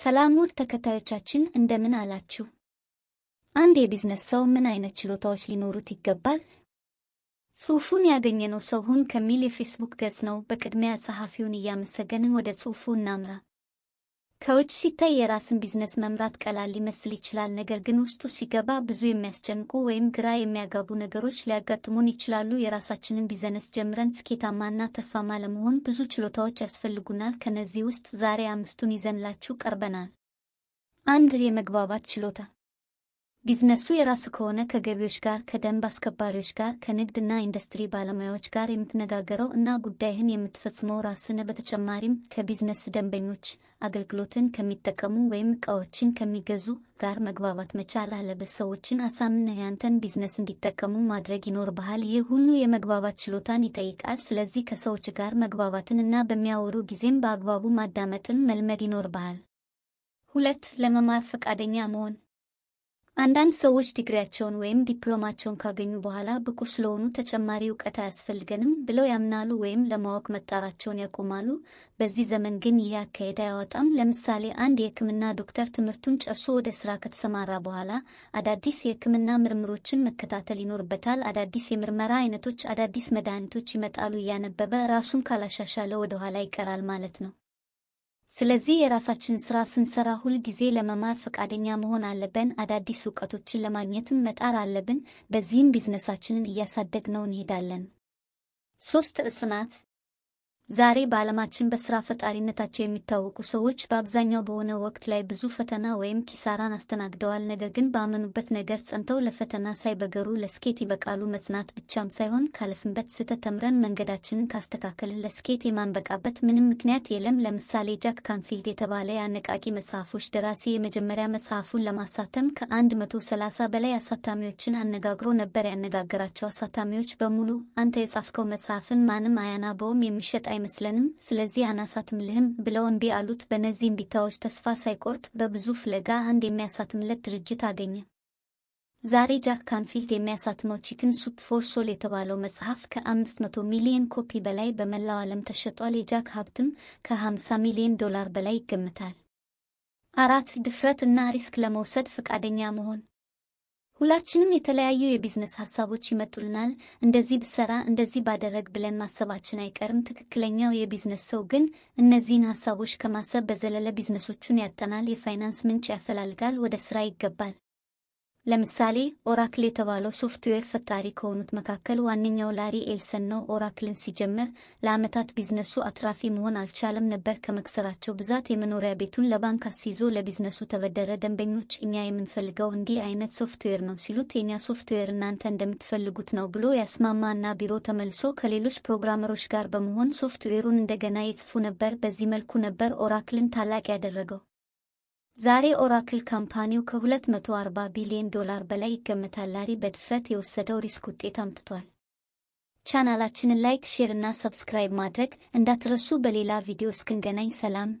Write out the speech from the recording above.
ሰላም ውድ ተከታዮቻችን እንደምን አላችሁ? አንድ የቢዝነስ ሰው ምን አይነት ችሎታዎች ሊኖሩት ይገባል? ጽሑፉን ያገኘነው ሰው ሁን ከሚል የፌስቡክ ገጽ ነው። በቅድሚያ ጸሐፊውን እያመሰገንን ወደ ጽሑፉ እናምራ። ከውጭ ሲታይ የራስን ቢዝነስ መምራት ቀላል ሊመስል ይችላል። ነገር ግን ውስጡ ሲገባ ብዙ የሚያስጨንቁ ወይም ግራ የሚያጋቡ ነገሮች ሊያጋጥሙን ይችላሉ። የራሳችንን ቢዝነስ ጀምረን ስኬታማና ትርፋማ ለመሆን ብዙ ችሎታዎች ያስፈልጉናል። ከነዚህ ውስጥ ዛሬ አምስቱን ይዘንላችሁ ቀርበናል። አንድ የመግባባት ችሎታ ቢዝነሱ የራስ ከሆነ ከገቢዎች ጋር፣ ከደንብ አስከባሪዎች ጋር፣ ከንግድና ኢንዱስትሪ ባለሙያዎች ጋር የምትነጋገረው እና ጉዳይህን የምትፈጽመው ራስን፣ በተጨማሪም ከቢዝነስ ደንበኞች አገልግሎትን ከሚጠቀሙ ወይም እቃዎችን ከሚገዙ ጋር መግባባት መቻል አለበት። ሰዎችን አሳምነ ያንተን ቢዝነስ እንዲጠቀሙ ማድረግ ይኖርብሃል። ይህ ሁሉ የመግባባት ችሎታን ይጠይቃል። ስለዚህ ከሰዎች ጋር መግባባትን እና በሚያወሩ ጊዜም በአግባቡ ማዳመጥን መልመድ ይኖርብሃል። ሁለት ለመማር ፈቃደኛ መሆን አንዳንድ ሰዎች ዲግሪያቸውን ወይም ዲፕሎማቸውን ካገኙ በኋላ ብቁ ስለሆኑ ተጨማሪ እውቀት አያስፈልገንም ብለው ያምናሉ ወይም ለማወቅ መጣራቸውን ያቆማሉ። በዚህ ዘመን ግን ይህ አካሄድ አያወጣም። ለምሳሌ አንድ የሕክምና ዶክተር ትምህርቱን ጨርሶ ወደ ስራ ከተሰማራ በኋላ አዳዲስ የሕክምና ምርምሮችን መከታተል ይኖርበታል። አዳዲስ የምርመራ አይነቶች፣ አዳዲስ መድኃኒቶች ይመጣሉ። እያነበበ ራሱን ካላሻሻለ ወደኋላ ይቀራል ማለት ነው። ስለዚህ የራሳችን ስራ ስንሰራ ሁል ጊዜ ለመማር ፈቃደኛ መሆን አለብን። አዳዲስ እውቀቶችን ለማግኘትም መጣር አለብን። በዚህም ቢዝነሳችንን እያሳደግነው እንሄዳለን። ሶስት ጽናት ዛሬ በዓለማችን በስራ ፈጣሪነታቸው የሚታወቁ ሰዎች በአብዛኛው በሆነ ወቅት ላይ ብዙ ፈተና ወይም ኪሳራን አስተናግደዋል። ነገር ግን ባመኑበት ነገር ጸንተው ለፈተና ሳይበገሩ ለስኬት ይበቃሉ። መጽናት ብቻም ሳይሆን ካለፍንበት ስህተት ተምረን መንገዳችንን ካስተካከልን ለስኬት የማንበቃበት ምንም ምክንያት የለም። ለምሳሌ ጃክ ካንፊልድ የተባለ የአነቃቂ መጽሐፎች ደራሲ የመጀመሪያ መጽሐፉን ለማሳተም ከ130 በላይ አሳታሚዎችን አነጋግሮ ነበር። ያነጋገራቸው አሳታሚዎች በሙሉ አንተ የጻፍከው መጽሐፍን ማንም አያናበውም የሚሸጥ አይመስለንም፣ ስለዚህ አናሳትምልህም ብለው እምቢ አሉት። በእነዚህም እምቢታዎች ተስፋ ሳይቆርጥ በብዙ ፍለጋ አንድ የሚያሳትምለት ድርጅት አገኘ። ዛሬ ጃክ ካንፊልድ የሚያሳትመው ቺክን ሱፕ ፎር ሶል የተባለው መጽሐፍ ከ500 ሚሊዮን ኮፒ በላይ በመላው ዓለም ተሸጧል። የጃክ ሀብትም ከ50 ሚሊዮን ዶላር በላይ ይገምታል። አራት ድፍረት እና ሪስክ ለመውሰድ ፈቃደኛ መሆን ሁላችንም የተለያዩ የቢዝነስ ሀሳቦች ይመጡልናል። እንደዚህ ብሰራ፣ እንደዚህ ባደረግ ብለን ማሰባችን አይቀርም። ትክክለኛው የቢዝነስ ሰው ግን እነዚህን ሀሳቦች ከማሰብ በዘለለ ቢዝነሶቹን ያጠናል፣ የፋይናንስ ምንጭ ያፈላልጋል፣ ወደ ስራ ይገባል። ለምሳሌ ኦራክል የተባለው ሶፍትዌር ፈጣሪ ከሆኑት መካከል ዋነኛው ላሪ ኤልሰን ነው። ኦራክልን ሲጀምር ለዓመታት ቢዝነሱ አትራፊ መሆን አልቻለም ነበር። ከመክሰራቸው ብዛት የመኖሪያ ቤቱን ለባንክ አስይዞ ለቢዝነሱ ተበደረ። ደንበኞች እኛ የምንፈልገው እንዲህ አይነት ሶፍትዌር ነው ሲሉት የኛ ሶፍትዌር እናንተ እንደምትፈልጉት ነው ብሎ ያስማማ እና ቢሮ ተመልሶ ከሌሎች ፕሮግራመሮች ጋር በመሆን ሶፍትዌሩን እንደገና ይጽፉ ነበር። በዚህ መልኩ ነበር ኦራክልን ታላቅ ያደረገው። ዛሬ ኦራክል ካምፓኒው ከ240 ቢሊዮን ዶላር በላይ ይገመታል ላሪ በድፍረት የወሰደው ሪስክ ውጤት አምጥቷል። ቻናላችንን ላይክ፣ ሼር እና ሰብስክራይብ ማድረግ እንዳትረሱ። በሌላ ቪዲዮ እስክንገናኝ ሰላም።